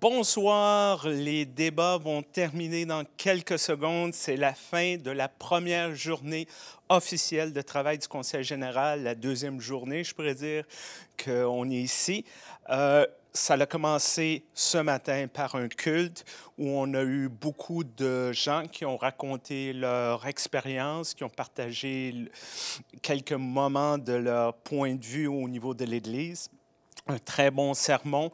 Bonsoir, les débats vont terminer dans quelques secondes. C'est la fin de la première journée officielle de travail du Conseil général, la deuxième journée, je pourrais dire qu'on est ici. Euh, ça a commencé ce matin par un culte où on a eu beaucoup de gens qui ont raconté leur expérience, qui ont partagé quelques moments de leur point de vue au niveau de l'Église un très bon sermon,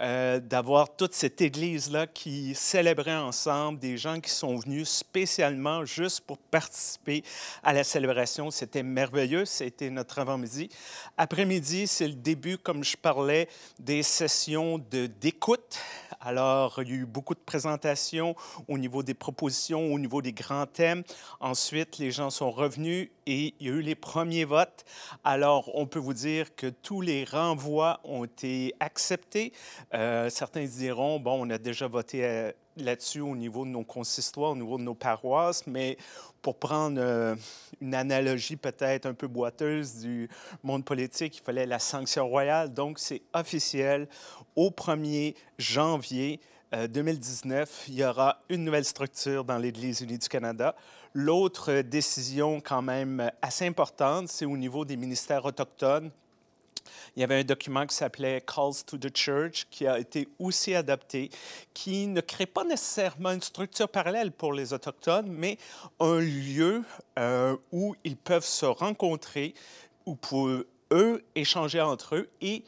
euh, d'avoir toute cette église-là qui célébrait ensemble, des gens qui sont venus spécialement juste pour participer à la célébration. C'était merveilleux, c'était notre avant-midi. Après-midi, c'est le début, comme je parlais, des sessions d'écoute. Alors, il y a eu beaucoup de présentations au niveau des propositions, au niveau des grands thèmes. Ensuite, les gens sont revenus et il y a eu les premiers votes. Alors, on peut vous dire que tous les renvois ont été acceptés. Euh, certains diront, bon, on a déjà voté... Euh, là-dessus au niveau de nos consistoires, au niveau de nos paroisses, mais pour prendre euh, une analogie peut-être un peu boiteuse du monde politique, il fallait la sanction royale. Donc, c'est officiel. Au 1er janvier 2019, euh, il y aura une nouvelle structure dans l'Église unie du Canada. L'autre décision quand même euh, assez importante, c'est au niveau des ministères autochtones il y avait un document qui s'appelait Calls to the Church, qui a été aussi adapté, qui ne crée pas nécessairement une structure parallèle pour les Autochtones, mais un lieu euh, où ils peuvent se rencontrer, où pour eux échanger entre eux et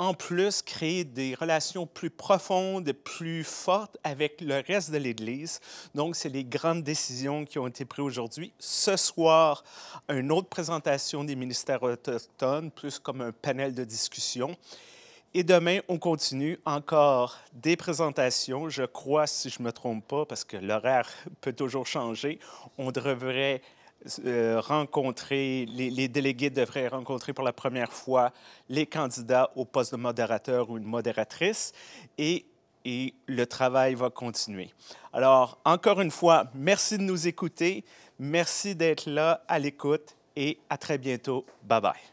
en plus créer des relations plus profondes plus fortes avec le reste de l'Église. Donc, c'est les grandes décisions qui ont été prises aujourd'hui. Ce soir, une autre présentation des ministères autochtones, plus comme un panel de discussion. Et demain, on continue encore des présentations. Je crois, si je ne me trompe pas, parce que l'horaire peut toujours changer, on devrait euh, rencontrer, les, délégués devraient rencontrer pour la première fois les candidats au poste de modérateur ou une modératrice et, et le travail va continuer. Alors, encore une fois, merci de nous écouter, merci d'être là à l'écoute et à très bientôt. Bye bye.